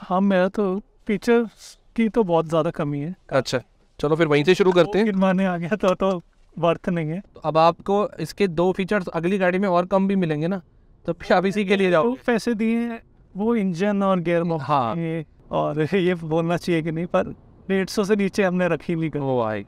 हाँ मेरा तो फीचर्स की तो बहुत ज़्यादा कमी है अच्छा चलो फिर वहीं से शुरू करते हैं माने आ गया तो तो वर्थ नहीं है तो अब आपको इसके दो फीचर्स अगली गाड़ी में और कम भी मिलेंगे ना तो फिर आप इसी के लिए जाओ तो पैसे दिए वो इंजन और गेयर हाँ और ये बोलना चाहिए कि नहीं पर डेढ़ सौ से नीचे हमने रखी हुई वो आएगी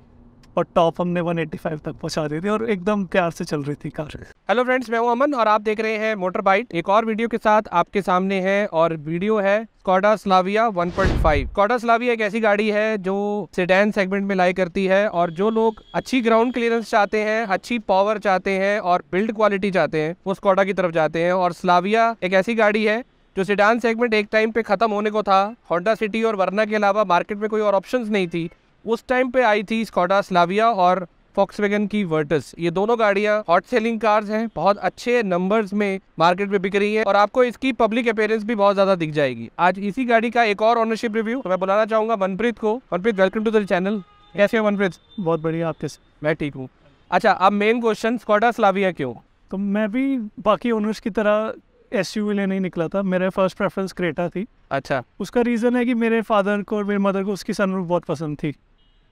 और टॉप हमने 185 तक पहुंचा दी थी और एकदम प्यार से चल रही थी कार हेलो फ्रेंड्स मैं हूं अमन और आप देख रहे हैं मोटर बाइट एक और वीडियो के साथ आपके सामने है और वीडियो है कॉडा स्लाविया 1.5 स्कॉडा स्लाविया एक ऐसी गाड़ी है जो सेडान सेगमेंट में लाई करती है और जो लोग अच्छी ग्राउंड क्लियरेंस चाहते हैं अच्छी पावर चाहते हैं और बिल्ड क्वालिटी चाहते हैं वो स्कॉडा की तरफ जाते हैं और स्लाविया एक ऐसी गाड़ी है जो सेडान सेगमेंट एक टाइम पे खत्म होने को था होंडा सिटी और वरना के अलावा मार्केट में कोई और ऑप्शंस नहीं थी उस टाइम पे आई थी स्कॉटा स्लाविया और फॉक्स की वर्टस ये दोनों गाड़ियां हॉट सेलिंग कार्स हैं बहुत अच्छे नंबर्स में मार्केट में बिक रही है और आपको इसकी पब्लिक अपेयरेंस भी बहुत ज्यादा दिख जाएगी आज इसी गाड़ी का एक और ऑनरशिप रिव्यू तो मैं बुलाना चाहूंगा मनप्रीत को Manpreet welcome to the channel कैसे हो मनप्रीत बहुत बढ़िया आपके मैं ठीक हूँ अच्छा अब मेन क्वेश्चन स्कॉटा स्लाविया क्यों तो मैं भी बाकी ओनर्स की तरह एस यू लेने नहीं निकला था मेरा फर्स्ट प्रेफरेंस क्रेटा थी अच्छा उसका रीज़न है कि मेरे फादर को और मेरे मदर को उसकी सनरूफ बहुत पसंद थी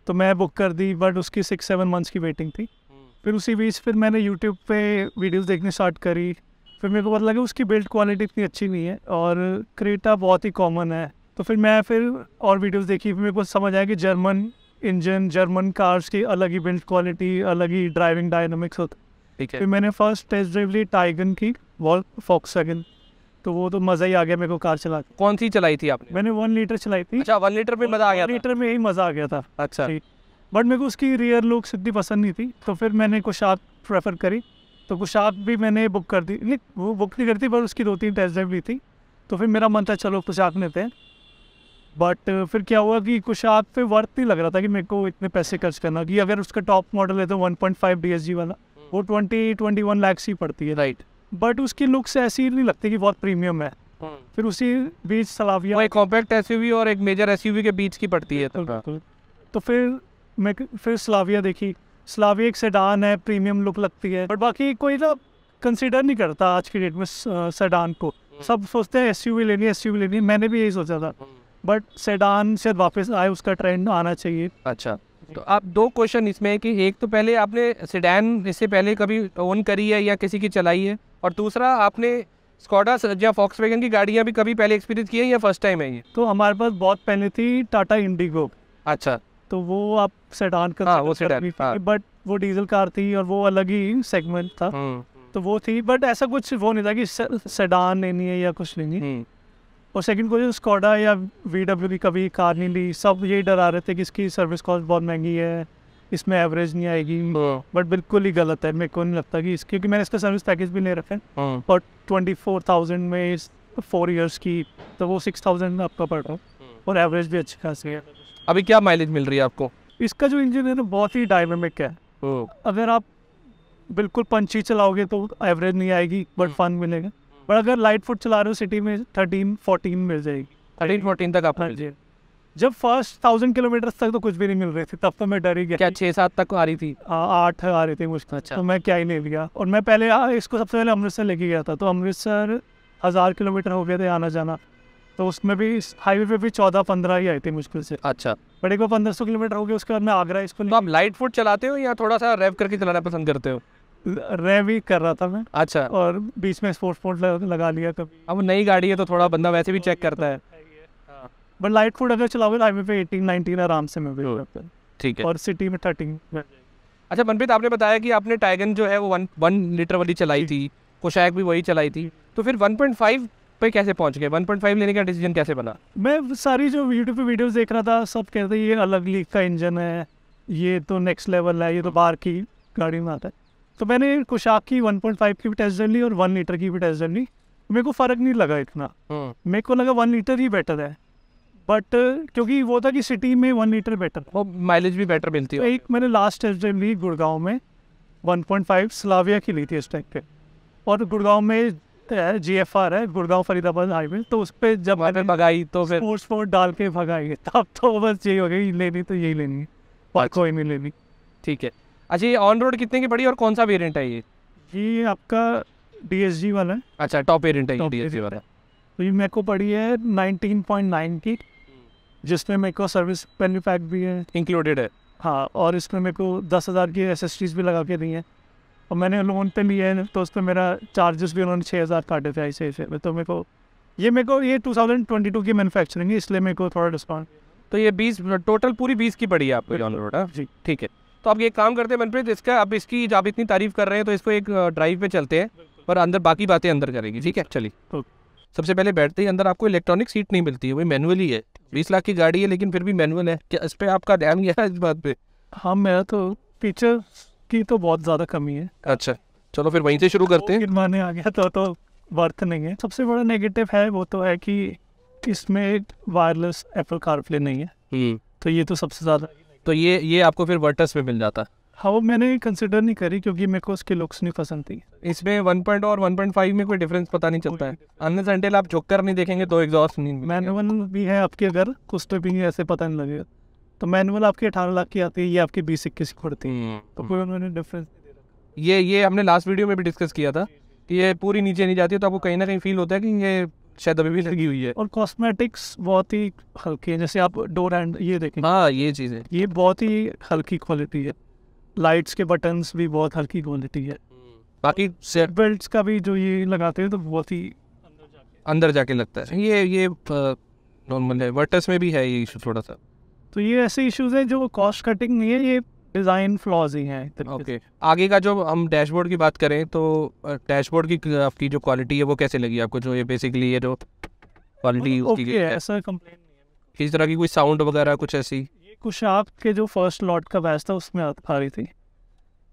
तो मैं बुक कर दी बट उसकी सिक्स सेवन मंथ्स की वेटिंग थी हम्म। फिर उसी बीच फिर मैंने यूट्यूब पे वीडियोस देखने स्टार्ट करी फिर मेरे को पता लगा उसकी बिल्ड क्वालिटी इतनी अच्छी नहीं है और क्रेटा बहुत ही कॉमन है तो फिर मैं फिर और वीडियोस देखी फिर मेरे को समझ आया कि जर्मन इंजन जर्मन कार्स की अलग ही बिल्ड क्वालिटी अलग ही ड्राइविंग डायनमिक्स होता ठीक है फिर मैंने फर्स्ट टेस्ट ड्राइव ली टाइगन की वॉल फॉक्स वैगन तो वो तो मज़ा ही आ गया मेरे को कार चला कौन सी चलाई थी आपने मैंने वन लीटर चलाई थी अच्छा वन लीटर में मज़ा आ गया लीटर में ही मज़ा आ गया था अच्छा बट मेरे को उसकी रियर लुक इतनी पसंद नहीं थी तो फिर मैंने कुशाक प्रेफर करी तो कुशाक भी मैंने बुक कर दी नहीं वो बुक नहीं करती पर उसकी दो तीन टेस्ट ड्राइव भी थी तो फिर मेरा मन था चलो कुशाक लेते हैं बट फिर क्या हुआ कि कुशाक पे वर्थ नहीं लग रहा था कि मेरे को इतने पैसे खर्च करना कि अगर उसका टॉप मॉडल है तो one point five D S G वाला हम्म। वो ट्वेंटी ट्वेंटी वन लैक्स ही पड़ती है राइट बट उसकी लुक्स ऐसी नहीं लगती कि बहुत प्रीमियम है हम्म। फिर उसी बीच सलाविया एक कॉम्पैक्ट एसयूवी और एक मेजर एसयूवी के बीच की पड़ती है तो, फिर मैं फिर सलाविया देखी सलाविया एक सेडान है प्रीमियम लुक लगती है बट बाकी कोई ना कंसिडर नहीं करता आज की डेट में सेडान को हम्म। सब सोचते हैं एसयूवी लेनी है एसयूवी लेनी मैंने भी यही सोचा था बट सेडान शायद वापस आए उसका ट्रेंड आना चाहिए अच्छा तो आप दो क्वेश्चन इसमें है कि एक तो पहले आपने सेडान इससे पहले कभी ओन करी है या किसी की चलाई है और दूसरा आपने स्कॉडा या फॉक्स वैगन की गाड़ियाँ भी कभी पहले एक्सपीरियंस की है या फर्स्ट टाइम है ये तो हमारे पास बहुत पहले थी टाटा इंडिगो अच्छा तो वो आप सेडान कर हाँ, वो सेडान हाँ. बट वो डीजल कार थी और वो अलग ही सेगमेंट था हम्म। तो वो थी बट ऐसा कुछ वो नहीं था कि सेडान लेनी है या कुछ लेनी हम्म। और सेकंड कोई स्कॉडा या वी की कभी कार नहीं ली सब यही डरा रहे थे कि इसकी सर्विस कॉस्ट बहुत महंगी है इसमें एवरेज नहीं आएगी बट हाँ। बिल्कुल ही गलत है मेरे को नहीं लगता कि इस क्योंकि मैंने इसका सर्विस पैकेज भी ले रखे हैं बट ट्वेंटी फोर थाउजेंड में इस फोर ईयर्स की तो वो सिक्स थाउजेंड आपका पड़ रहा हूँ हाँ। और एवरेज भी अच्छी खासी है अभी क्या माइलेज मिल रही है आपको इसका जो इंजन है ना बहुत ही डायनेमिक है हाँ। अगर आप बिल्कुल पंची चलाओगे तो एवरेज नहीं आएगी बट फन मिलेगा बट अगर लाइट फुट चला रहे हो सिटी में थर्टीन फोर्टीन मिल जाएगी थर्टीन फोर्टीन तक आप जी जब फर्स्ट थाउजेंड किलोमीटर तक तो कुछ भी नहीं मिल रहे थे तब तो मैं डर ही गया क्या छः सात तक आ रही थी आठ आ रही थी मुश्किल अच्छा तो मैं क्या ही ले लिया और मैं पहले आ, इसको सबसे पहले अमृतसर लेके गया था तो अमृतसर हज़ार किलोमीटर हो गया था आना जाना तो उसमें भी हाईवे पे भी चौदह पंद्रह ही आई थी मुश्किल से अच्छा बट एक बार पंद्रह सौ किलोमीटर हो गया उसके बाद मैं आगरा इसको तो आप लाइट फुट चलाते हो या थोड़ा सा रेव करके चलाना पसंद करते हो रेव ही कर रहा था मैं अच्छा और बीच में स्पोर्ट्स स्पोर्ट लगा लिया कभी अब नई गाड़ी है तो थोड़ा बंदा वैसे भी चेक करता है बट लाइट फूड अगर चलाओगे हाईवे पे एटीन नाइनटीन आराम से मिल ठीक है और सिटी में थर्टीन हाँ अच्छा मनप्रीत आपने बताया कि आपने टाइगन जो है वो वन वन लीटर वाली चलाई थी कोशाक भी वही चलाई थी तो फिर वन पॉइंट फाइव पे कैसे पहुंच गए फाइव लेने का डिसीजन कैसे बना मैं सारी जो यूट्यूब पे वीडियोज देख रहा था सब कहते ये अलग लीक का इंजन है ये तो नेक्स्ट लेवल है ये तो बाहर की गाड़ी में आता है तो मैंने कुशाक की वन पॉइंट फाइव की भी टेस्ट ली और वन लीटर की भी टेस्ट ली मेरे को फ़र्क नहीं लगा इतना हाँ। मेरे को लगा वन लीटर ही बेटर है बट uh, क्योंकि वो था कि सिटी में वन लीटर बेटर वो माइलेज भी बेटर मिलती है एक मैंने लास्ट टेस्ट ड्राइव ली गुड़गांव में 1.5 स्लाविया की ली थी इस टाइम पे और गुड़गांव में जी एफ आर है गुड़गांव फरीदाबाद हाईवे तो उस पर जब मैंने भगाई तो फिर स्पोर्ट्स स्पोर्ट डाल के भगाई तब तो बस यही हो गई लेनी तो यही लेनी है और अच्छा। कोई नहीं लेनी ठीक है अच्छा ये ऑन रोड कितने की पड़ी और कौन सा वेरियंट है ये ये आपका डी एस जी वाला है अच्छा टॉप वेरियंट है डी एस जी वाला तो ये मेरे को पड़ी है नाइनटीन पॉइंट नाइन की जिसमें मेरे को सर्विस पेन भी पैक भी है इंक्लूडेड है हाँ और इसमें मेरे को दस हज़ार की एस भी लगा के दी हैं और मैंने लोन पे लिए हैं तो उस पर मेरा चार्जेस भी उन्होंने छः हज़ार काटे थे ऐसे ऐसे में तो मेरे को ये मेरे को ये टू थाउजेंड ट्वेंटी टू की मैनुफैक्चरिंग है इसलिए मेरे को थोड़ा डिस्काउंट तो ये बीस टोटल पूरी बीस की पड़ी है आपको जॉन रोड जी ठीक है तो आप ये काम करते हैं मनप्रीत इसका अब इसकी आप इतनी तारीफ कर रहे हैं तो इसको एक ड्राइव पे चलते हैं पर अंदर बाकी बातें अंदर करेंगी ठीक है चलिए सबसे पहले बैठते ही अंदर आपको इलेक्ट्रॉनिक सीट नहीं मिलती है वही मैनुअली है बीस लाख की गाड़ी है लेकिन फिर भी मैनुअल है क्या इस पर आपका ध्यान गया इस बात पे हाँ मैं तो फीचर की तो बहुत ज़्यादा कमी है अच्छा चलो फिर वहीं से शुरू करते हैं माने आ गया तो तो वर्थ नहीं है सबसे बड़ा नेगेटिव है वो तो है कि इसमें वायरलेस एप्पल कारप्ले नहीं है हम्म। तो ये तो सबसे ज़्यादा तो ये ये आपको फिर वर्टस में मिल जाता है हाँ वो मैंने कंसिडर नहीं करी क्योंकि मेरे को उसके लुक्स नहीं पसंद थी इसमें वन पॉइंट और वन पॉइंट फाइव में कोई डिफरेंस पता नहीं चलता है अन्य सेंटेल आप झुक कर नहीं देखेंगे तो एग्जॉस्ट नहीं मैनुअल भी है आपके अगर कुछ तो भी ऐसे पता नहीं लगेगा तो मैनुअल आपकी अठारह लाख की आती है ये आपकी बीस इक्कीस की पड़ती है हम्म, तो हम्म। कोई उन्होंने डिफरेंस ये ये हमने लास्ट वीडियो में भी डिस्कस किया था कि ये पूरी नीचे नहीं जाती है तो आपको कहीं ना कहीं फील होता है कि ये शायद अभी भी लगी हुई है और कॉस्मेटिक्स बहुत ही हल्की है जैसे आप डोर एंड ये देखें हाँ ये चीज़ है ये बहुत ही हल्की क्वालिटी है लाइट्स के बटन्स भी बहुत हल्की क्वालिटी है हम्म। बाकी सेट बेल्ट का भी जो ये लगाते हैं तो बहुत ही अंदर जाके लगता है ये ये नॉर्मल है वर्टस में भी है ये इशू थोड़ा सा तो ये ऐसे इश्यूज हैं जो कॉस्ट कटिंग नहीं है ये डिज़ाइन फ्लॉज ही हैं ओके आगे का जो हम डैशबोर्ड की बात करें तो डैशबोर्ड की आपकी जो क्वालिटी है वो कैसे लगी आपको जो ये बेसिकली ये जो क्वालिटी यूज़ की गई है ऐसा कंप्लेन किसी तरह की कोई साउंड वगैरह कुछ ऐसी कुशाब के जो फर्स्ट लॉट का बैच था उसमें आ रही थी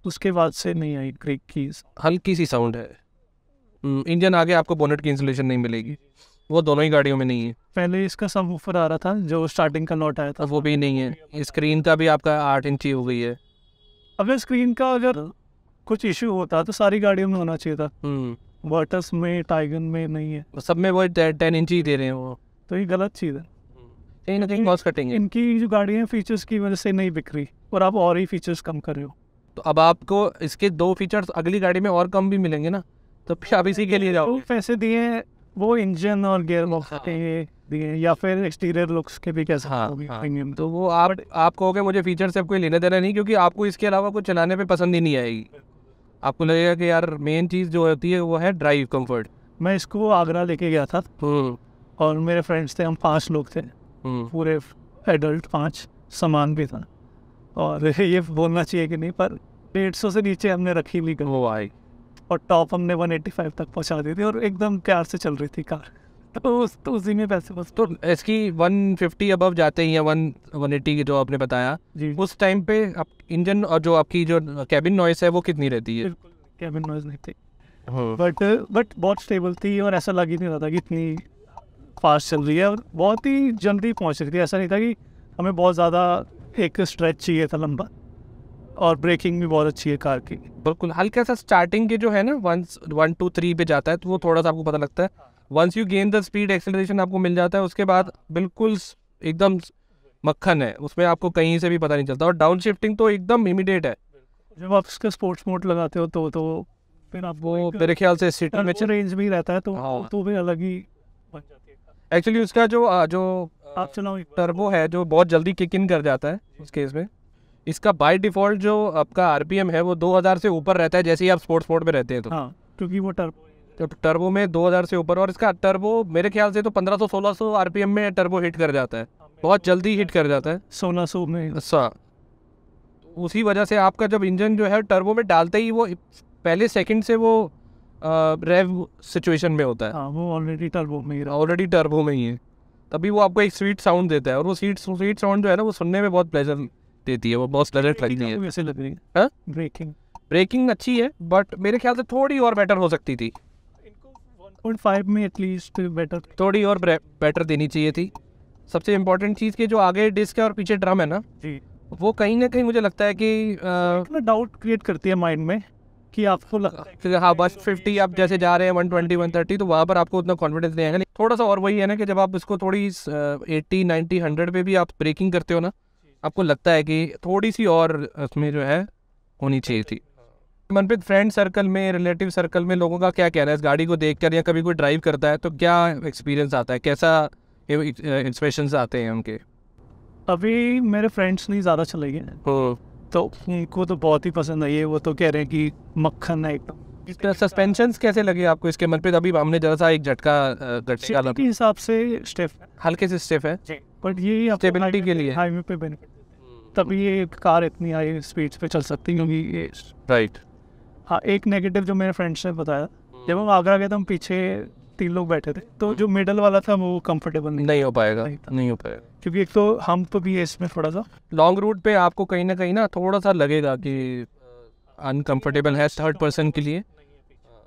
उसके बाद से नहीं आई क्रिक की हल्की सी साउंड है इंजन हम्म, आगे आपको बोनेट की इंसुलेशन नहीं मिलेगी वो दोनों ही गाड़ियों में नहीं है पहले इसका सब ऊपर आ रहा था जो स्टार्टिंग का लॉट आया था वो भी नहीं है स्क्रीन का भी आपका आठ इंची हो गई है अगर स्क्रीन का अगर कुछ इशू होता तो सारी गाड़ियों में होना चाहिए था वर्टस हम्म। में टाइगन में नहीं है सब में वो टेन इंची ही दे रहे हैं वो तो ये गलत चीज़ है कहीं ना कहीं कटेंगे इनकी जो गाड़ी है फीचर्स की वजह से नहीं बिक रही और आप और ही फीचर्स कम कर रहे हो तो अब आपको इसके दो फीचर्स अगली गाड़ी में और कम भी मिलेंगे ना तो फिर आप इसी के लिए जाओ पैसे दिए वो इंजन और गियर हाँ। बॉक्स दिए या फिर एक्सटीरियर लुक्स के भी कैसे हाँ, हाँ, तो वो आप आप कहोगे मुझे फीचर से कोई लेने देना नहीं क्योंकि आपको इसके अलावा कुछ चलाने पे पसंद ही नहीं आएगी आपको लगेगा कि यार मेन चीज़ जो होती है वो है ड्राइव कंफर्ट मैं इसको आगरा लेके गया था हम्म। और मेरे फ्रेंड्स थे हम पाँच लोग थे हम्म। पूरे एडल्ट पाँच सामान भी था और ये बोलना चाहिए कि नहीं पर डेढ़ सौ से नीचे हमने रखी हुई वो आई और टॉप हमने 185 तक पहुंचा दी थी और एकदम प्यार से चल रही थी कार तो उस तो उसी में पैसे बस तो इसकी 150 अबव जाते ही या 1 180 की जो आपने बताया जी उस टाइम पे आप इंजन और जो आपकी जो कैबिन नॉइस है वो कितनी रहती है कैबिन नॉइस नहीं थी बट हाँ। बट बहुत स्टेबल थी और ऐसा लग ही नहीं रहा था कि इतनी फास्ट चल रही है और बहुत ही जल्दी पहुँच रही थी ऐसा नहीं था कि हमें बहुत ज़्यादा एक स्ट्रेच चाहिए था लंबा और ब्रेकिंग भी बहुत अच्छी है कार की बिल्कुल हल्का सा स्टार्टिंग के जो है ना वन वन टू थ्री पे जाता है तो वो थोड़ा सा आपको पता लगता है once you gain the speed acceleration आपको मिल जाता है उसके बाद बिल्कुल एकदम मक्खन है उसमें आपको कहीं से भी पता नहीं चलता और डाउन शिफ्टिंग तो एकदम इमिडिएट है जब आप उसका स्पोर्ट्स मोड लगाते हो तो तो फिर आप वो मेरे ख्याल से सिटी में रेंज भी रहता है तो हाँ। तो भी अलग ही बन जाता है एक्चुअली उसका जो आ, जो आप चलाओ टर्बो है जो बहुत जल्दी किक इन कर जाता है उस केस में इसका बाय डिफॉल्ट जो आपका आर है वो 2000 से ऊपर रहता है जैसे ही आप स्पोर्ट्स मोड में रहते हैं तो हाँ क्योंकि वो टर्बो तो टर्बो में 2000 से ऊपर और इसका टर्बो मेरे ख्याल से तो 1500 1600 आरपीएम में टर्बो हिट कर जाता है बहुत जल्दी हिट कर जाता है 1600 में अच्छा उसी वजह से आपका जब इंजन जो है टर्बो में डालते ही वो पहले सेकंड से वो रेव सिचुएशन में होता है हाँ, वो ऑलरेडी टर्बो में ही ऑलरेडी टर्बो में ही है तभी वो आपको एक स्वीट साउंड देता है और वो स्वीट स्वीट साउंड जो है ना वो सुनने में बहुत प्लेजर देती है वो बहुत प्लेजर लगती है वैसे लग रही है ब्रेकिंग हाँ? ब्रेकिंग अच्छी है बट मेरे ख्याल से थोड़ी और बेटर हो सकती थी पॉइंट फाइव में एटलीस्ट बेटर थोड़ी और बेटर देनी चाहिए थी सबसे इम्पोर्टेंट चीज़ कि जो आगे डिस्क है और पीछे ड्रम है ना जी वो कहीं ना कहीं मुझे लगता है कि डाउट क्रिएट करती है माइंड में कि आपको लगा फिर हाँ बस फिफ्टी आप जैसे जा रहे हैं वन ट्वेंटी वन थर्टी तो वहाँ पर आपको उतना कॉन्फिडेंस नहीं आएगा थोड़ा सा और वही है ना कि जब आप इसको थोड़ी एट्टी नाइन्टी हंड्रेड पे भी आप ब्रेकिंग करते हो ना आपको लगता है कि थोड़ी सी और उसमें जो है होनी चाहिए थी मनप्रीत फ्रेंड सर्कल में रिलेटिव सर्कल में लोगों का क्या कहना है इस गाड़ी को देख या कभी कोई ड्राइव करता है तो क्या एक्सपीरियंस आता है कैसा इंस्पेक्शन आते हैं उनके अभी मेरे फ्रेंड्स नहीं ज़्यादा चले गए तो उनको तो बहुत ही पसंद आई है वो तो कह रहे हैं कि मक्खन है एकदम सस्पेंशन कैसे लगे आपको इसके मन पे अभी हमने जरा सा एक झटका के हिसाब से स्टेफ हल्के से स्टेफ है बट ये स्टेबिलिटी के लिए हाईवे पे बेनिफिट तभी ये कार इतनी हाई स्पीड पे चल सकती क्योंकि ये राइट हाँ एक नेगेटिव जो मेरे फ्रेंड्स ने बताया जब hmm. हम आगरा गए तो हम पीछे तीन लोग बैठे थे तो हम्म। जो मिडल वाला था वो कंफर्टेबल नहीं नहीं हो पाएगा नहीं, नहीं हो पाएगा क्योंकि एक तो हम तो भी है इसमें थोड़ा सा लॉन्ग रूट पे आपको कहीं ना कहीं ना थोड़ा सा लगेगा कि अनकंफर्टेबल है थर्ड पर्सन के लिए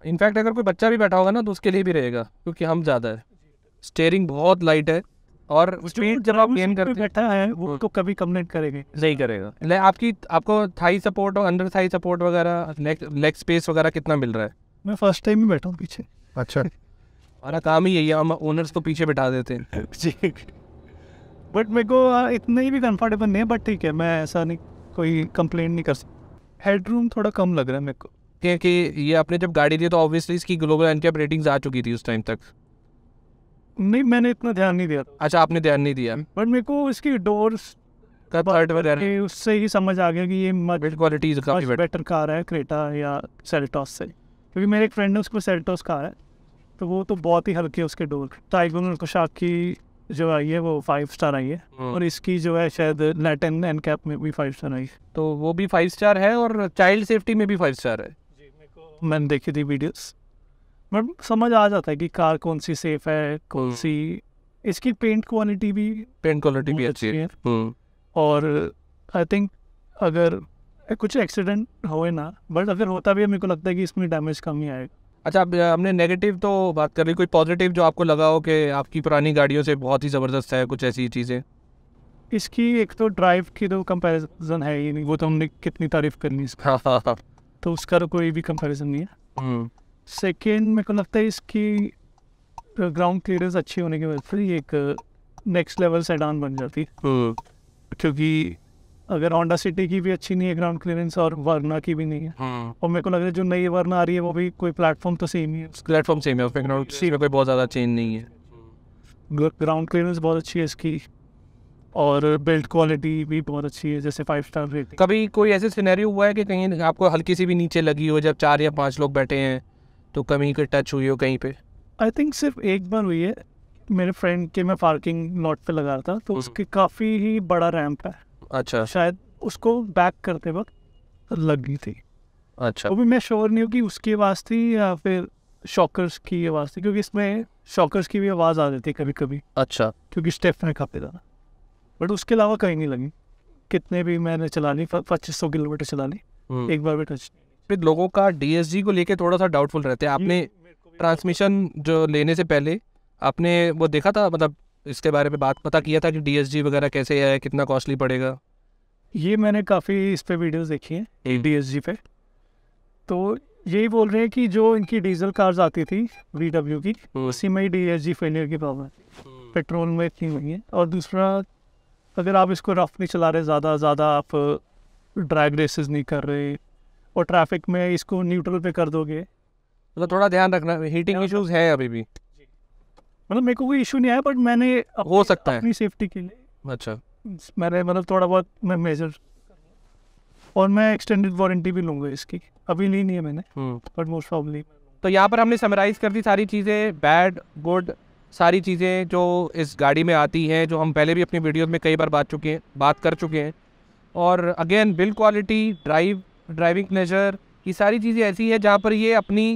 इनफैक्ट अगर कोई बच्चा भी बैठा होगा ना तो उसके लिए भी रहेगा क्योंकि हम ज़्यादा है स्टेयरिंग बहुत लाइट है और स्पीड जब आप गेन करते बैठा है वो हाँ। तो कभी कंप्लेंट करेंगे नहीं करेगा ले आपकी आपको थाई सपोर्ट और अंडर थाई सपोर्ट वगैरह लेग लेग स्पेस वगैरह कितना मिल रहा है मैं फर्स्ट टाइम ही बैठा हूँ पीछे अच्छा हमारा काम ही यही है हम ओनर्स को पीछे बिठा देते हैं जी बट मेरे को हाँ, इतना ही भी कंफर्टेबल नहीं है बट ठीक है मैं ऐसा नहीं कोई कंप्लेंट नहीं कर सकता हेडरूम थोड़ा कम लग रहा है मेरे को क्योंकि ये आपने जब गाड़ी दी तो ऑब्वियसली इसकी ग्लोबल एनकैप रेटिंग्स आ चुकी थी उस टाइम तक नहीं मैंने इतना ध्यान नहीं दिया अच्छा आपने ध्यान नहीं दिया बट मेरे को इसकी डोर्स का पार्ट वगैरह उससे ही समझ आ गया कि ये बिल्ड क्वालिटी बेटर कार है क्रेटा या सेल्टॉस से क्योंकि मेरे एक फ्रेंड ने उसको सेल्टॉस कार है तो वो तो बहुत ही हल्के उसके डोर टाइगर कुशाक की जो आई है वो फाइव स्टार आई है हाँ। और इसकी जो है शायद लैटिन एंड कैप में भी फाइव स्टार आई है तो वो भी फाइव स्टार है और चाइल्ड सेफ्टी में भी फाइव स्टार है मैंने देखी थी वीडियोस बट समझ आ जाता है कि कार कौन सी सेफ है कौन हाँ। सी इसकी पेंट क्वालिटी भी पेंट क्वालिटी भी अच्छी है हाँ। और आई थिंक अगर कुछ एक्सीडेंट होए ना बट अगर होता भी है मेरे को लगता है कि इसमें डैमेज कम ही आएगा अच्छा हमने नेगेटिव तो बात कर ली कोई पॉजिटिव जो आपको लगा हो कि आपकी पुरानी गाड़ियों से बहुत ही ज़बरदस्त है कुछ ऐसी चीज़ें इसकी एक तो ड्राइव की तो कंपैरिजन है ही नहीं वो तो हमने कितनी तारीफ़ करनी तो उसका तो कोई भी कंपैरिजन नहीं है सेकेंड हम्म। मेरे को लगता है इसकी ग्राउंड क्लियरेंस अच्छी होने की वजह से एक नेक्स्ट लेवल सेडान बन जाती हम्म। क्योंकि अगर होंडा सिटी की भी अच्छी नहीं है ग्राउंड क्लियरेंस और वर्ना की भी नहीं है हाँ। और मेरे को लग रहा है जो नई वर्ना आ रही है वो भी कोई प्लेटफॉर्म तो सेम ही है प्लेटफॉर्म सेम है ग्राउंड सी में कोई बहुत ज़्यादा चेंज नहीं है ग्राउंड क्लियरेंस बहुत अच्छी है इसकी और बिल्ड क्वालिटी भी बहुत अच्छी है जैसे फाइव स्टार रेटिंग कभी कोई ऐसे सिनेरियो हुआ है कि कहीं आपको हल्की सी भी नीचे लगी हो जब चार या पाँच लोग बैठे हैं तो कहीं कोई टच हुई हो कहीं पर आई थिंक सिर्फ एक बार हुई है मेरे फ्रेंड के मैं पार्किंग लॉट पे लगा रहा था तो हम्म। उसके काफ़ी ही बड़ा रैंप है अच्छा शायद उसको बैक करते वक्त लग गई थी अच्छा वो भी मैं श्योर नहीं हूँ कि उसकी आवाज़ थी या फिर शॉकर्स की आवाज़ थी क्योंकि इसमें शॉकर्स की भी आवाज़ आ जाती है कभी कभी अच्छा क्योंकि स्टेप में काफ़ी ज़्यादा बट उसके अलावा कहीं नहीं लगी कितने भी मैंने चला ली पच्चीस सौ किलोमीटर चला ली हम्म। एक बार भी टच फिर लोगों का डी को लेके थोड़ा सा डाउटफुल रहते हैं आपने ट्रांसमिशन जो लेने से पहले आपने वो देखा था मतलब इसके बारे में बात पता किया था कि डीएसजी वगैरह कैसे है कितना कॉस्टली पड़ेगा ये मैंने काफ़ी इस पर वीडियोज़ देखी हैं जी पे तो यही बोल रहे हैं कि जो इनकी डीजल कार्स आती थी वी डब्ल्यू की हम्म। उसी में ही डी एस जी फेलियर की प्रॉब्लम हम्म। थी पेट्रोल में इतनी हुई है और दूसरा अगर आप इसको रफ नहीं चला रहे ज़्यादा ज़्यादा आप ड्रैग रेसेस नहीं कर रहे और ट्रैफिक में इसको न्यूट्रल पे कर दोगे मतलब तो थोड़ा ध्यान रखना हीटिंग इश्यूज है अभी भी मतलब मेरे को कोई इशू नहीं आया बट मैंने हो सकता है अपनी सेफ्टी के लिए अच्छा मैंने मतलब थोड़ा बहुत मैं मेजर और मैं एक्सटेंडेड वारंटी भी लूँगा इसकी अभी ली नहीं है मैंने बट मोस्ट प्रॉब्लली तो यहाँ पर हमने समराइज़ कर दी सारी चीज़ें बैड गुड सारी चीज़ें जो इस गाड़ी में आती हैं जो हम पहले भी अपनी वीडियोज़ में कई बार बात चुके हैं बात कर चुके हैं और again build quality drive driving pleasure ये सारी चीज़ें ऐसी है जहाँ पर ये अपनी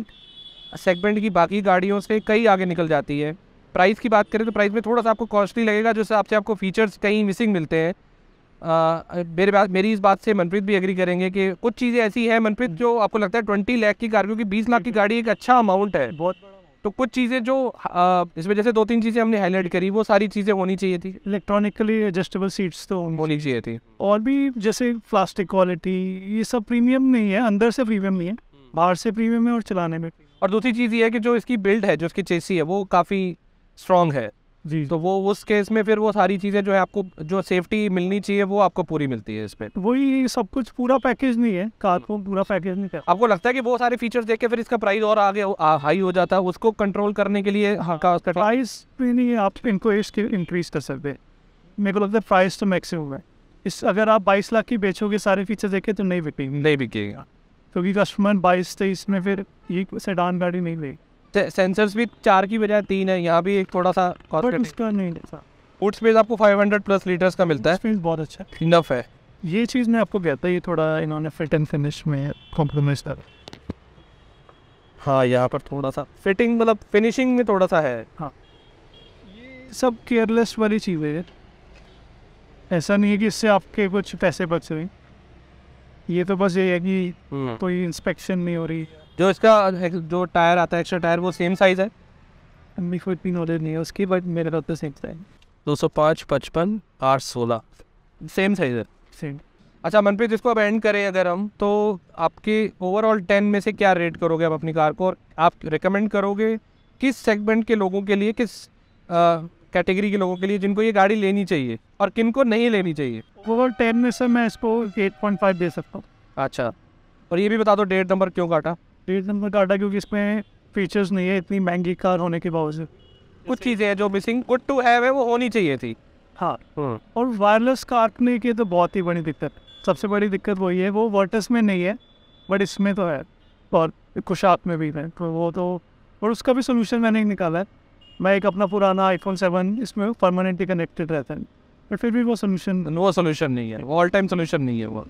सेगमेंट की बाकी गाड़ियों से कई आगे निकल जाती है प्राइस की बात करें तो प्राइस में थोड़ा सा आपको कॉस्टली लगेगा जिस हिसाब से आपको फ़ीचर्स कहीं मिसिंग मिलते हैं आ, मेरे बात मेरी इस बात से मनप्रीत भी एग्री करेंगे कि कुछ चीज़ें ऐसी हैं मनप्रीत जो आपको लगता है ट्वेंटी लाख की गाड़ी क्योंकि बीस लाख की गाड़ी एक अच्छा अमाउंट है बहुत तो कुछ चीज़ें जो आ, इसमें जैसे दो तीन चीज़ें हमने हाईलाइट करी वो सारी चीज़ें होनी चाहिए थी इलेक्ट्रॉनिकली एडजस्टेबल सीट्स तो होनी चाहिए थी और भी जैसे प्लास्टिक क्वालिटी ये सब प्रीमियम नहीं है अंदर से प्रीमियम नहीं है हम्म। बाहर से प्रीमियम है और चलाने में और दूसरी चीज़ ये है कि जो इसकी बिल्ड है जो इसकी चेसी है वो काफ़ी स्ट्रांग है जी तो वो उस केस में फिर वो सारी चीज़ें जो है आपको जो सेफ्टी मिलनी चाहिए वो आपको पूरी मिलती है इस पर वही सब कुछ पूरा पैकेज नहीं है कार को पूरा पैकेज नहीं कर आपको लगता है कि वो सारे फीचर्स देख के फिर इसका प्राइस और आगे हाई हो जाता है उसको कंट्रोल करने के लिए हाँ का प्राइस भी नहीं है आप इनको इंक्रीज कर सकते मेरे को लगता है प्राइस तो मैक्सिमम है इस अगर आप बाईस लाख की बेचोगे सारे फीचर देखे तो नहीं बिकेंगे नहीं बिकेगा क्योंकि कस्टमर बाईस तेईस में फिर ये सेडान गाड़ी नहीं लेगी सेंसर्स भी चार की बजाय तीन है यहाँ भी एक थोड़ा सा फूड स्पेस आपको 500 प्लस लीटर्स का मिलता है बहुत अच्छा इनफ है ये चीज़ मैं आपको कहता है ये थोड़ा इन्होंने फिट एंड फिनिश में कॉम्प्रोमाइज कर हाँ यहाँ पर थोड़ा सा फिटिंग मतलब फिनिशिंग में थोड़ा सा है हाँ ये सब केयरलेस वाली चीज़ है ऐसा नहीं है कि इससे आपके कुछ पैसे बच रहे ये तो बस ये है कि हम्म। कोई इंस्पेक्शन नहीं हो रही जो इसका जो टायर आता है एक्स्ट्रा टायर वो सेम साइज़ है मम्मी फुट भी नॉलेज नहीं है उसकी बट मेरे तो सेम साइज दो सौ पाँच पचपन आठ सोलह सेम साइज़ है सेम अच्छा मनप्रीत इसको अब एंड करें अगर हम तो आपके ओवरऑल टेन में से क्या रेट करोगे आप अपनी कार को और आप रिकमेंड करोगे किस सेगमेंट के लोगों के लिए किस कैटेगरी के लोगों के लिए जिनको ये गाड़ी लेनी चाहिए और किन को नहीं लेनी चाहिए ओवरऑल टेन में से मैं इसको एट पॉइंट फाइव दे सकता हूँ अच्छा और ये भी बता दो डेट नंबर क्यों काटा डेढ़ नंबर का आटा क्योंकि इसमें फीचर्स नहीं है इतनी महंगी कार होने के बावजूद कुछ चीज़ें हैं जो मिसिंग गुड टू हैव है वो होनी चाहिए थी हाँ हम्म। और वायरलेस काटने की तो बहुत ही बड़ी दिक्कत सबसे बड़ी दिक्कत वही है वो वर्टस में नहीं है बट इसमें तो है और कुशात में भी है तो वो तो और उसका भी सोल्यूशन मैंने निकाला है मैं एक अपना पुराना आईफोन सेवन इसमें परमानेंटली कनेक्टेड रहता है बट फिर भी वो सोल्यूशन वो सोल्यूशन नहीं है वो ऑल टाइम सोल्यूशन नहीं है वो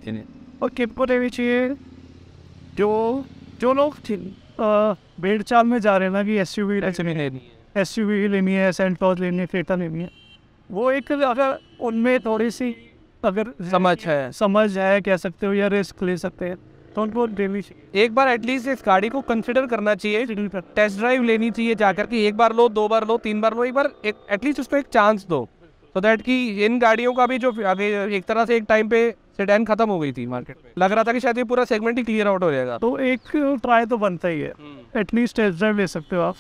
और किट को चाहिए जो जो लोग भेड़ चाल में जा रहे हैं ना कि एस यू वी लेनी है एस यू वी लेनी है सेंट क्लॉज लेनी है फेटा लेनी है वो एक अगर उनमें थोड़ी सी अगर समझ है समझ है कह सकते हो या रिस्क ले सकते हैं तो उनको डेली एक बार एटलीस्ट इस गाड़ी को कंसिडर करना चाहिए टेस्ट ड्राइव लेनी चाहिए जाकर के एक बार लो दो बार लो तीन बार लो एक बार एक एटलीस्ट उसको एक चांस दो तो दैट कि इन गाड़ियों का भी जो एक तरह से एक टाइम पे सेडान खत्म हो गई थी मार्केट में लग रहा था कि शायद ये पूरा सेगमेंट ही क्लियर आउट हो जाएगा तो एक ट्राई तो बनता ही है एटलीस्ट टेस्ट ड्राइव ले सकते हो आप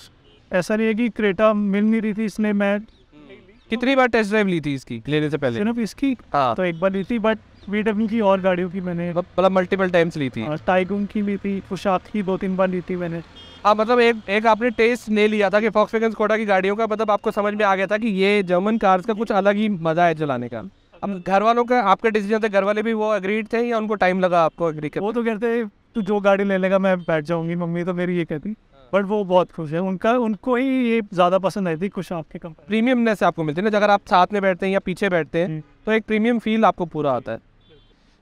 ऐसा नहीं है कि क्रेटा मिल नहीं रही थी इसने मैं हम्म। कितनी बार टेस्ट ड्राइव ली थी इसकी लेने से पहले सिर्फ इसकी हाँ तो एक बार ली थी बट वी की और गाड़ियों की मैंने मतलब मल्टीपल मतलब टाइम्स ली थी टाइगून हाँ, की भी थी कुशात की दो तीन बार ली थी मैंने हाँ मतलब एक एक आपने टेस्ट ले लिया था कि फॉक्स वैगन स्कोडा की गाड़ियों का मतलब आपको समझ में आ गया था कि ये जर्मन कार्स का कुछ अलग ही मज़ा है चलाने का अब घर वालों का आपके डिसीजन थे घर वाले भी वो अग्रीड थे या उनको टाइम लगा आपको अग्री कर वो तो कहते हैं तू जो गाड़ी ले लेगा मैं बैठ जाऊंगी मम्मी तो मेरी ये कहती बट हाँ। वो बहुत खुश है उनका उनको ही ये ज़्यादा पसंद आई थी खुश आपके कम प्रीमियमनेस आपको मिलती है ना अगर आप साथ में बैठते हैं या पीछे बैठते हैं तो एक प्रीमियम फील आपको पूरा आता है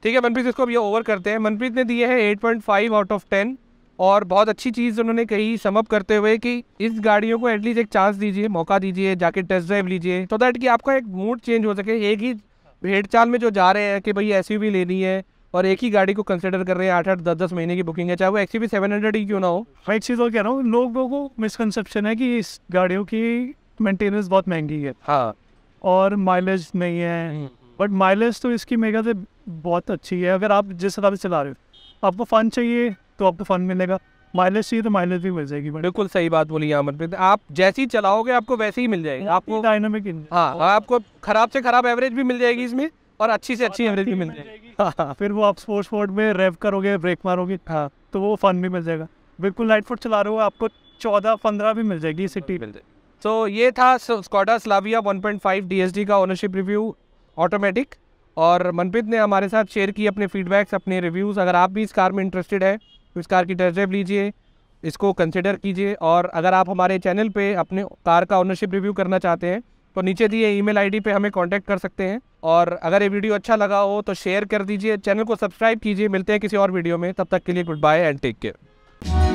ठीक है मनप्रीत इसको अब ये ओवर करते हैं मनप्रीत ने दिए हैं फाइव आउट ऑफ टेन और बहुत अच्छी चीज़ उन्होंने कही समअप करते हुए कि इस गाड़ियों को एटलीस्ट एक चांस दीजिए मौका दीजिए जाके टेस्ट ड्राइव लीजिए तो दैट कि आपका एक मूड चेंज हो सके एक ही भेड़ चाल में जो जा रहे हैं कि भाई एस लेनी है और एक ही गाड़ी को कंसिडर कर रहे हैं आठ आठ दस दस महीने की बुकिंग है चाहे वो यू सेवन हंड्रेड ही क्यों ना हो राइट चीज़ और कह रहा हूँ लोगों को मिसकनसेप्शन है कि इस गाड़ियों की मेंटेनेंस बहुत महंगी है हाँ और माइलेज नहीं है बट हम्म, माइलेज हम्म। तो इसकी मेगा से बहुत अच्छी है अगर आप जिस हिसाब से चला रहे हो आपको फ़न चाहिए तो आपको फ़न मिलेगा माइलेज चाहिए तो माइलेज भी मिल जाएगी बिल्कुल सही बात बोली यहाँ मनप्रीत आप जैसे ही चलाओगे आपको वैसे ही मिल जाएगी आपको डायनामिक हाँ, हाँ आपको खराब से खराब एवरेज भी मिल जाएगी इसमें और अच्छी से अच्छी एवरेज भी मिल जाएगी हाँ, हाँ। फिर वो आप स्पोर्ट्स फोर्ट में रेव करोगे ब्रेक मारोगे हाँ तो वो फन भी मिल जाएगा बिल्कुल लाइट फुट चला रहे हो आपको चौदह पंद्रह भी मिल जाएगी सिटी मिल जाएगी तो ये था स्कॉडा स्लाविया 1.5 डीएसडी का ओनरशिप रिव्यू ऑटोमेटिक और मनप्रीत ने हमारे साथ शेयर की अपने फीडबैक्स अपने रिव्यूज़ अगर आप भी इस कार में इंटरेस्टेड है तो इस कार की टेस्ट ड्राइव लीजिए इसको कंसिडर कीजिए और अगर आप हमारे चैनल पर अपने कार का ओनरशिप रिव्यू करना चाहते हैं तो नीचे दिए ईमेल आईडी पे हमें कांटेक्ट कर सकते हैं और अगर ये वीडियो अच्छा लगा हो तो शेयर कर दीजिए चैनल को सब्सक्राइब कीजिए मिलते हैं किसी और वीडियो में तब तक के लिए good bye and take care